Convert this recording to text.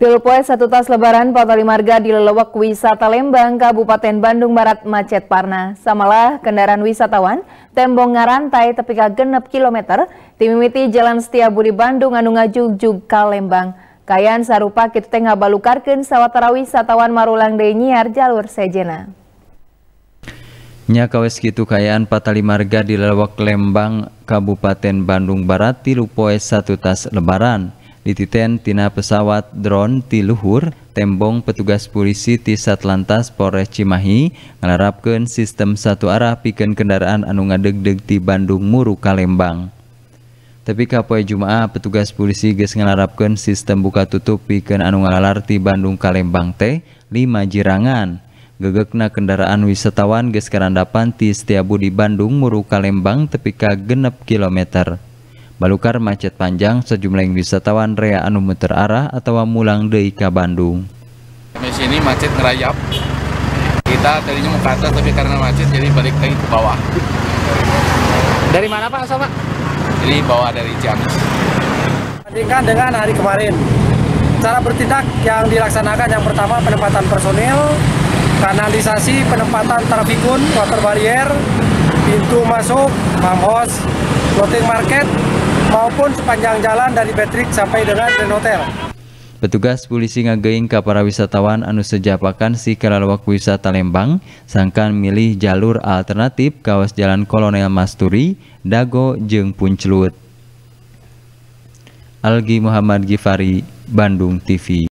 Pilpoes satu tas lebaran Pautali Marga di Lelewak Wisata Lembang, Kabupaten Bandung Barat macet parna. Samalah kendaraan wisatawan, tembong ngarantai tepi genep kilometer, timimiti Jalan budi Bandung anu ngaju juga Lembang. Kayan sarupa kita tengah balukarkan sawatara wisatawan marulang deui nyiar jalur sejena. Nya kawes gitu kayaan Patali Marga di Lelewak Lembang, Kabupaten Bandung Barat tilu poes satu tas lebaran. Titanten Tina pesawat Drone ti Luhur, tembong Peugas polisi Ti At Atlantas Polres Cimahi ngalarapken sistem 1 arah piken kendaraan anu ngadeg-deg di Bandung Muru Kalembang. Tepi ka poie Jumaa petugas polisi ges ngalarapken sistem buka tutu piken Anu ngalarti Bandung Kaembang T 5 Jangan, gegegna kendaraan wisatawan ges Kerandapan ti Se tiabu di Bandung Mur kalembang tepi ka genep kilometer. Balukar macet panjang sejumlah wisatawan rea anu muter arah atau mulang dari ke Bandung. Di sini macet ngerayap. Kita tadinya mau ke atas tapi karena macet jadi balik lagi ke bawah. Dari mana Pak asal Pak? Jadi bawah dari Ciamis. Bandingkan dengan hari kemarin. Cara bertindak yang dilaksanakan yang pertama penempatan personil, kanalisasi penempatan trafikun, water barrier, pintu masuk, mamos, floating market, maupun sepanjang jalan dari Betrik sampai dengan Grand Hotel. Petugas polisi ngageing ke para wisatawan anu sejapakan si kalalawak wisata Lembang sangkan milih jalur alternatif kawas jalan Kolonel Masturi, Dago, Jeng Puncelut. Algi Muhammad Gifari, Bandung TV